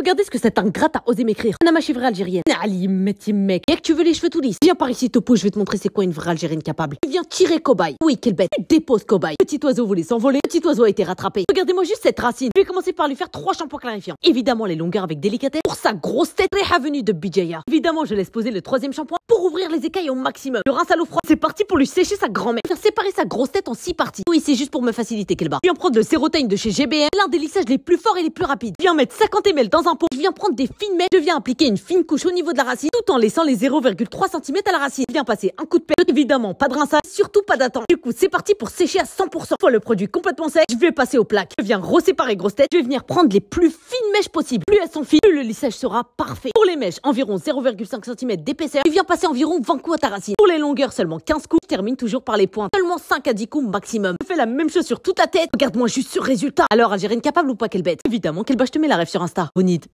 Regardez ce que cet ingrate a osé m'écrire. Anna ma vraie algérienne. Ali, mec. Et que tu veux les cheveux tout lisses. Viens par ici, Topo, je vais te montrer c'est quoi une vraie algérienne capable. viens tirer cobaye. Oui, quelle bête. Tu déposes cobaye. Petit oiseau voulait s'envoler. Petit oiseau a été rattrapé. Regardez-moi juste cette racine. Je vais commencer par lui faire trois shampoings clarifiants. Évidemment, les longueurs avec délicatesse. Pour sa grosse tête, très avenue de Bijaya. Évidemment, je laisse poser le troisième shampoing pour ouvrir les écailles au maximum. Le rince à l'eau froide, c'est parti pour lui sécher sa grand-mère. Faire séparer sa grosse tête en six parties. Oui, c'est juste pour me faciliter, Puis Viens prendre le sérotain de chez GBM, l'un des lissages les plus forts et les plus rapides. Viens mettre 50 ml dans un je viens prendre des fines mèches, je viens appliquer une fine couche au niveau de la racine tout en laissant les 0,3 cm à la racine. Je viens passer un coup de pelle, évidemment, pas de rinçage, surtout pas d'attente. Du coup, c'est parti pour sécher à 100%. Fois le produit complètement sec, je vais passer aux plaques. Je viens reséparer grosse tête, je vais venir prendre les plus fines mèches possibles. Plus elles sont fines, plus le lissage sera parfait. Pour les mèches, environ 0,5 cm d'épaisseur, je viens passer environ 20 coups à ta racine. Pour les longueurs, seulement 15 coups. Je termine toujours par les pointes. 5 à 10 coups maximum. Je fais la même chose sur toute ta tête. Regarde-moi juste sur résultat. Alors, Algerine capable ou pas, quelle bête Évidemment, quelle je te mets la rêve sur Insta Bonite.